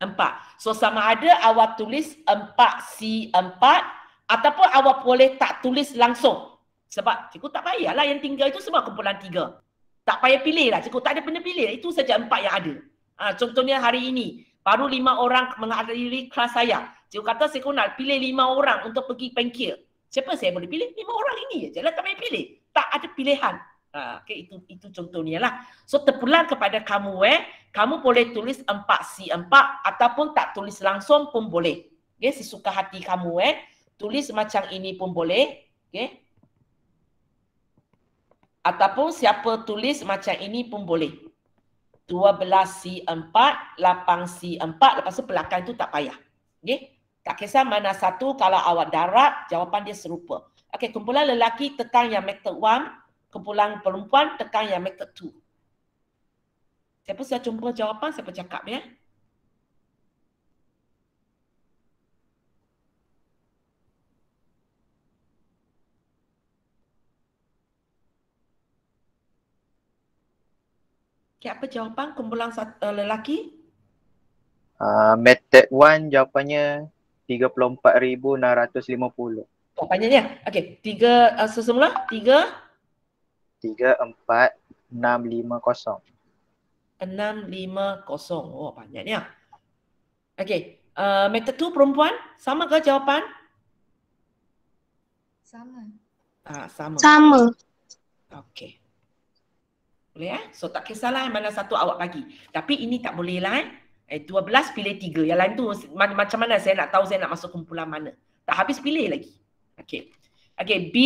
Empat. So sama ada awak tulis empat c empat, ataupun awak boleh tak tulis langsung. Sebab cikgu tak payahlah yang tinggal itu semua kumpulan tiga. Tak payah pilih lah cikgu. Tak ada benda pilih. Itu saja empat yang ada. Ha, contohnya hari ini, baru lima orang menghadiri kelas saya. Cikgu kata saya nak pilih lima orang untuk pergi pengkir. Siapa saya boleh pilih? Lima orang ini je lah tak boleh pilih. Tak ada pilihan. Ha, okay, itu itu contohnya lah. So terpulang kepada kamu eh. Kamu boleh tulis empat si empat, ataupun tak tulis langsung pun boleh. Okay, sesuka hati kamu eh. Tulis macam ini pun boleh. Okay. Ataupun siapa tulis macam ini pun boleh. 12 C4 8 C4 lepas tu belakang tu tak payah. Okay, Tak kisah mana satu kalau awak darab jawapan dia serupa. Okay, kumpulan lelaki tekan yang method 1, kumpulan perempuan tekan yang method 2. Siapa saya jumpa jawapan, siapa cakap ya? Okay, apa jawapan kumpulan satu, uh, eh, lelaki? Uh, method 1 jawapannya 34,650. Oh, panjangnya? Okay, tiga, uh, sesemula? Tiga? Tiga, empat, enam, lima, kosong. Enam, lima, kosong. Oh, panjangnya. Ya. Okay, uh, method 2 perempuan, sama ke jawapan? Sama. Ah, sama. Sama. Okey. Boleh eh? So tak kisahlah mana satu awak bagi. Tapi ini tak boleh lah eh. Eh 12 pilih 3. Yang lain tu macam mana saya nak tahu saya nak masuk kumpulan mana. Tak habis pilih lagi. Okay. Okay B.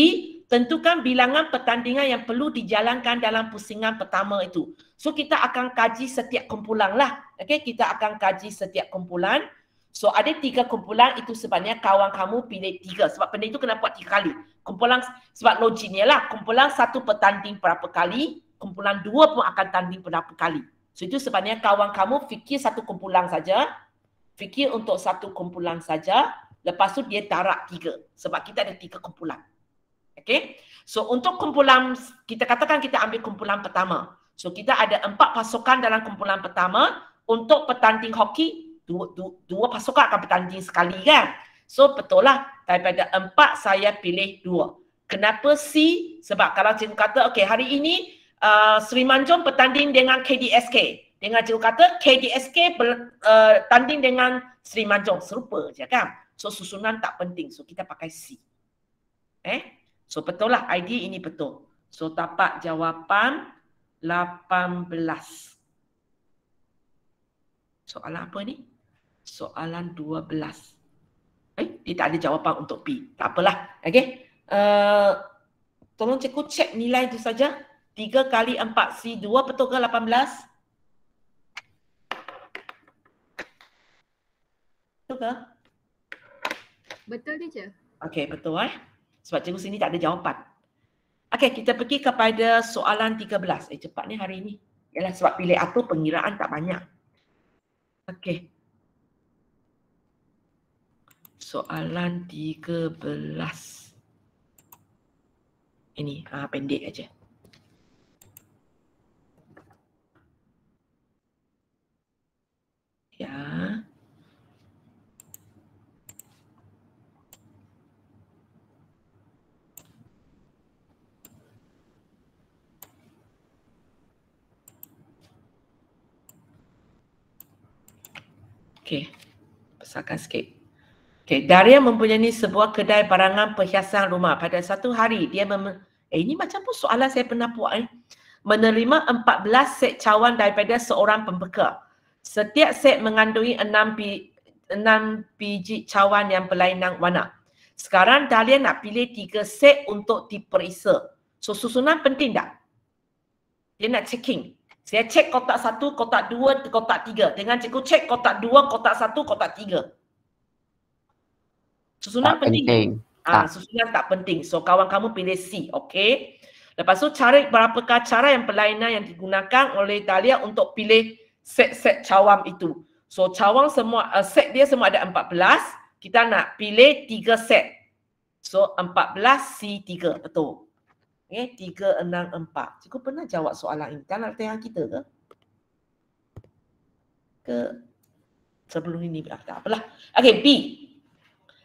Tentukan bilangan pertandingan yang perlu dijalankan dalam pusingan pertama itu. So kita akan kaji setiap kumpulan lah. Okay kita akan kaji setiap kumpulan. So ada tiga kumpulan itu sebenarnya kawan kamu pilih tiga. Sebab benda itu kena buat tiga kali. Kumpulan sebab logiknya lah. Kumpulan satu pertanding berapa kali kumpulan dua pun akan tanding berapa kali. So itu sebenarnya kawan kamu fikir satu kumpulan saja, fikir untuk satu kumpulan saja, lepas tu dia tarak tiga sebab kita ada tiga kumpulan. Okay? So untuk kumpulan, kita katakan kita ambil kumpulan pertama. So kita ada empat pasukan dalam kumpulan pertama. Untuk petanding hoki, dua, dua, dua pasukan akan petanding sekali kan? So betul lah daripada empat saya pilih dua. Kenapa C? Sebab kalau cikgu kata okay, hari ini uh, Sri Manjung bertanding dengan KDSK. Dengan cikgu kata KDSK bertanding uh, dengan Sri Manjung. Serupa je kan? So susunan tak penting. So kita pakai C. Eh? So betul lah ID ini betul. So dapat jawapan 18. Soalan apa ni? Soalan 12. Eh, dia tak ada jawapan untuk B. Tak apalah. Okay. Uh, tolong cikgu cek nilai tu saja. Tiga kali empat C2 betul ke 18? Betul ke? Betul je. Okey, betul eh. Sebab cikgu sini tak ada jawapan. Okey, kita pergi kepada soalan tiga belas. Eh, cepat ni hari ni. Yalah, sebab pilih atur pengiraan tak banyak. Okey. Soalan tiga belas. Ini, ah, pendek aja. Okey. Besarkan sikit. Okey, Daria mempunyai sebuah kedai barangan perhiasan rumah. Pada satu hari dia mem eh ini macam pun soalan saya pernah buat eh. Menerima 14 set cawan daripada seorang pembeka. Setiap set mengandungi 6 bi- 6 biji cawan yang berlainan warna. Sekarang Daria nak pilih tiga set untuk diperiksa. So susunan penting tak? Dia nak checking. Saya cek kotak satu, kotak dua, kotak tiga. Dengan cikgu cek kotak dua, kotak satu, kotak tiga. Susunan tak penting. penting. Ha, tak. Susunan tak penting. So kawan kamu pilih C, okay? Lepas tu cari berapa cara yang pelayanan yang digunakan oleh Dahlia untuk pilih set-set cawang itu. So cawang semua, uh, set dia semua ada empat belas. Kita nak pilih tiga set. So empat belas C tiga, betul. Okay, eh, tiga, enam, empat. Cikgu pernah jawab soalan ini dalam latihan kita ke? Ke sebelum ini? Ah, tak apalah. Okay, B.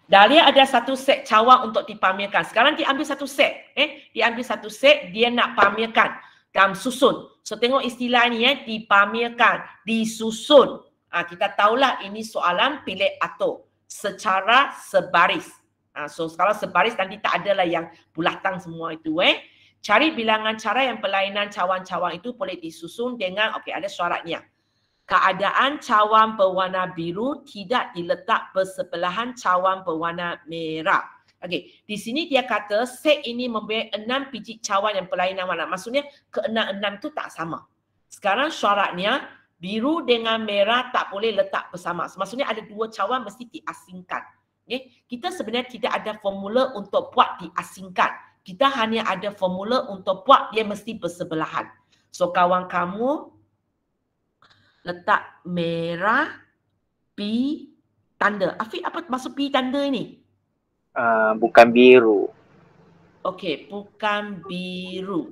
Dahlia ada satu set cawang untuk dipamerkan. Sekarang dia ambil satu set. Eh, dia ambil satu set, dia nak pamerkan dalam susun. So, tengok istilah ini, eh, dipamerkan, disusun. Ha, kita tahulah ini soalan pilih atau secara sebaris. Ha, so, kalau sebaris nanti tak adalah yang bulatang semua itu. Eh cari bilangan cara yang pelayanan cawan-cawan itu boleh disusun dengan okay ada suaranya. Keadaan cawan berwarna biru tidak diletak bersebelahan cawan berwarna merah. Okay, di sini dia kata set ini mempunyai enam biji cawan yang pelayanan warna. Maksudnya keenam-enam itu tak sama. Sekarang syaratnya biru dengan merah tak boleh letak bersama. Maksudnya ada dua cawan mesti diasingkan. Okay. Kita sebenarnya tidak ada formula untuk buat diasingkan kita hanya ada formula untuk buat dia mesti bersebelahan. So kawan kamu letak merah B tanda. Afiq apa maksud B tanda ini? Uh, ah, bukan biru. Okey, bukan biru.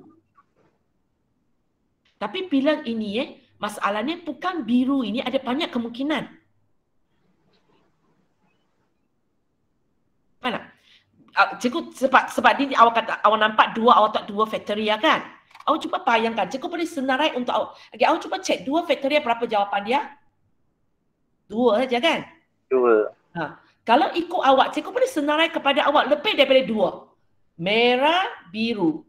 Tapi bilang ini eh, masalahnya bukan biru ini ada banyak kemungkinan. Mana? Uh, Ah, cikgu sebab sebab ni awak kata awak nampak dua awak tak dua factory kan? Awak cuba bayangkan cikgu boleh senarai untuk awak. Okay, awak cuba cek dua factory berapa jawapan dia? Dua saja kan? Dua. Ha. Kalau ikut awak, cikgu boleh senarai kepada awak lebih daripada dua. Merah, biru.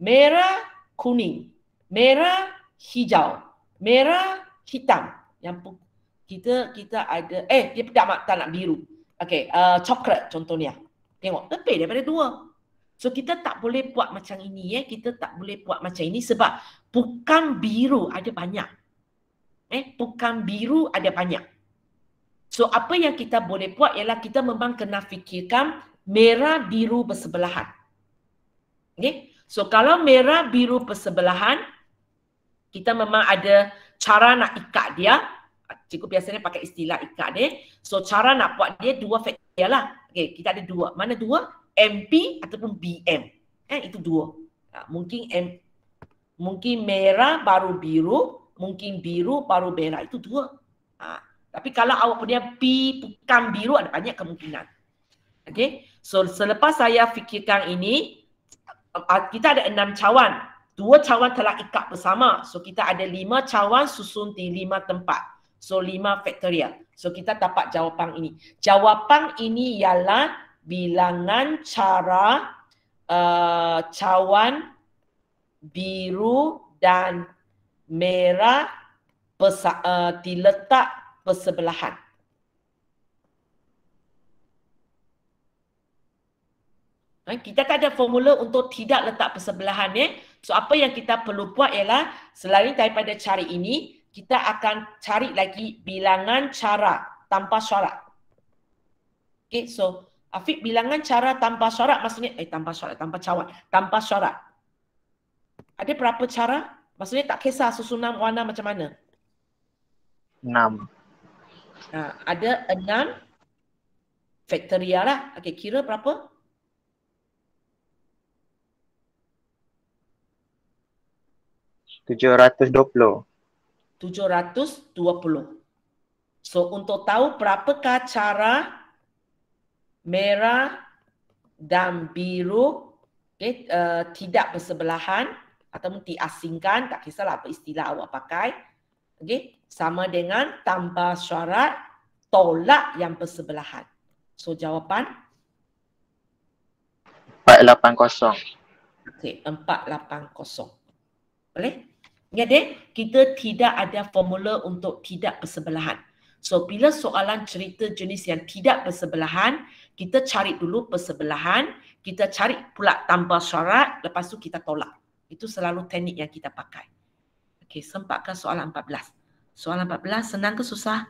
Merah, kuning. Merah, hijau. Merah, hitam. Yang kita kita ada, eh dia tak, tak nak biru. Okay, uh, coklat contohnya. Tengok, lebih daripada dua. So kita tak boleh buat macam ini eh. Kita tak boleh buat macam ini sebab bukan biru ada banyak. Eh, bukan biru ada banyak. So apa yang kita boleh buat ialah kita memang kena fikirkan merah biru bersebelahan. Okay? So kalau merah biru bersebelahan, kita memang ada cara nak ikat dia. Cikgu biasanya pakai istilah ikat dia. So cara nak buat dia dua faktor lah. Okay, kita ada dua. Mana dua? MP ataupun BM. Eh, itu dua. Ah, mungkin M, mungkin merah baru biru, mungkin biru baru merah. Itu dua. Ha. Tapi kalau awak punya P bukan biru, ada banyak kemungkinan. Okay. So, selepas saya fikirkan ini, ah, kita ada enam cawan. Dua cawan telah ikat bersama. So, kita ada lima cawan susun di lima tempat. So, lima faktorial. So kita dapat jawapan ini. Jawapan ini ialah bilangan cara uh, cawan biru dan merah pesa, uh, diletak bersebelahan. Ha, kita tak ada formula untuk tidak letak persebelahan. Eh? So apa yang kita perlu buat ialah selain daripada cari ini, kita akan cari lagi bilangan cara tanpa syarat. Okay, so Afiq bilangan cara tanpa syarat maksudnya, eh tanpa syarat, tanpa cawat, tanpa syarat. Ada berapa cara? Maksudnya tak kisah susunan warna macam mana? Enam. Ha, ada enam faktoria lah. Okay, kira berapa? Tujuh ratus dua puluh. 720. So untuk tahu berapakah cara merah dan biru okay, uh, tidak bersebelahan atau diasingkan, tak kisahlah apa istilah awak pakai. Okay, sama dengan tambah syarat tolak yang bersebelahan. So jawapan? 480. Okay, 480. Boleh? Ya deh, kita tidak ada formula untuk tidak persebelahan. So bila soalan cerita jenis yang tidak persebelahan, kita cari dulu persebelahan, kita cari pula tambah syarat, lepas tu kita tolak. Itu selalu teknik yang kita pakai. Okey, sempatkan soalan 14. Soalan 14 senang ke susah?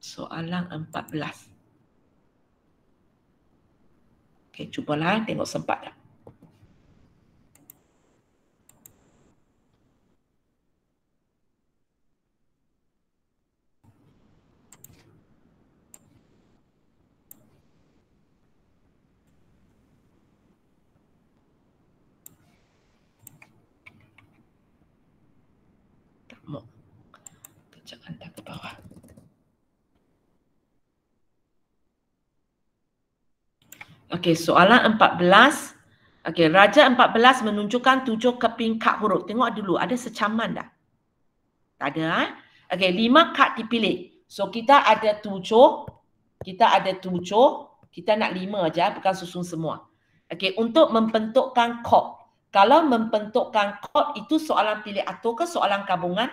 Soalan 14. Okey, cubalah tengok sempat tak. Sejak rendah ke bawah. Okey, soalan 14. Okey, Raja 14 menunjukkan tujuh keping kad huruf. Tengok dulu, ada secaman dah? Tak ada, ha? Okey, lima kad dipilih. So, kita ada tujuh. Kita ada tujuh. Kita nak lima saja, eh? bukan susun semua. Okey, untuk membentukkan kod. Kalau membentukkan kod itu soalan pilih atau ke soalan gabungan?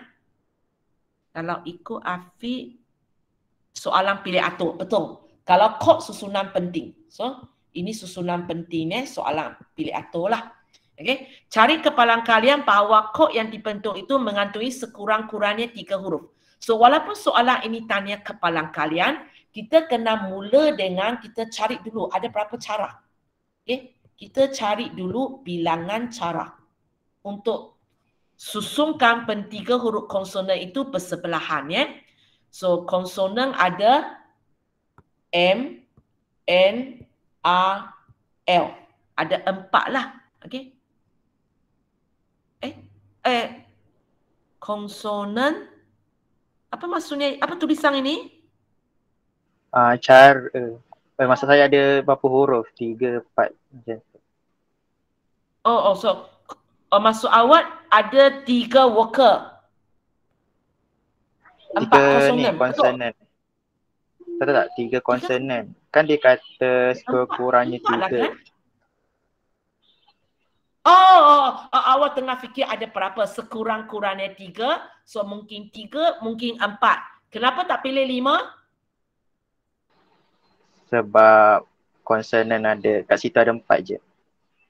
Kalau ikut Afiq, soalan pilih atur. Betul. Kalau kod susunan penting. So, ini susunan penting eh, soalan pilih atur lah. Okay. Cari kepala kalian bahawa kod yang dibentuk itu mengandungi sekurang-kurangnya tiga huruf. So, walaupun soalan ini tanya kepala kalian, kita kena mula dengan kita cari dulu ada berapa cara. Okay. Kita cari dulu bilangan cara untuk susungkan pentiga huruf konsonan itu bersebelahan ya. So konsonan ada M, N, A, L. Ada empat lah. Okay. Eh, eh, konsonan apa maksudnya? Apa tulisan ini? Ah, uh, char. eh, masa saya ada berapa huruf? Tiga, empat, macam Oh, oh, so Oh masuk awal ada tiga worker. Tiga ni konsonan. Tak tak tak, tiga konsonan. Kan dia kata sekurang-kurangnya lah, tiga. Lah, kan? Oh, oh, oh, oh, awak tengah fikir ada berapa sekurang-kurangnya tiga. So mungkin tiga, mungkin empat. Kenapa tak pilih lima? Sebab konsonan ada, kat situ ada empat je.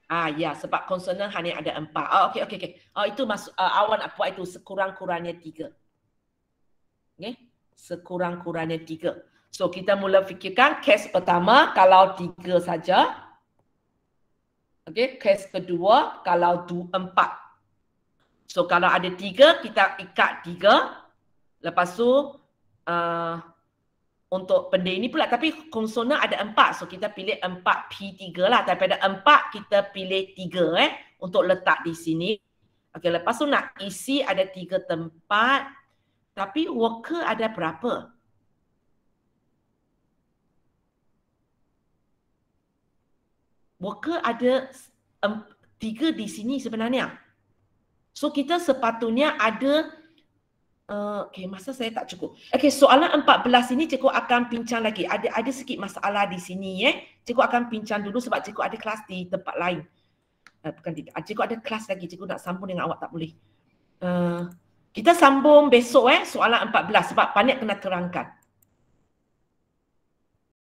Ah ya, sebab konsonan hanya ada empat. Oh okey okey okey. Oh itu masuk uh, awal nak buat itu sekurang-kurangnya tiga. Okey. Sekurang-kurangnya tiga. So kita mula fikirkan kes pertama kalau tiga saja. Okey, kes kedua kalau dua empat. So kalau ada tiga kita ikat tiga. Lepas tu uh, untuk benda ini pula tapi konsona ada empat so kita pilih empat P3 lah daripada empat kita pilih tiga eh untuk letak di sini okey lepas tu nak isi ada tiga tempat tapi worker ada berapa worker ada tiga di sini sebenarnya so kita sepatutnya ada Eh, okay, masa saya tak cukup. Okay, soalan 14 ini cikgu akan pincang lagi. Ada ada sikit masalah di sini. Eh. Cikgu akan pincang dulu sebab cikgu ada kelas di tempat lain. Uh, bukan di, ah, cikgu ada kelas lagi. Cikgu nak sambung dengan awak tak boleh. Uh, kita sambung besok eh, soalan 14 sebab panik kena terangkan.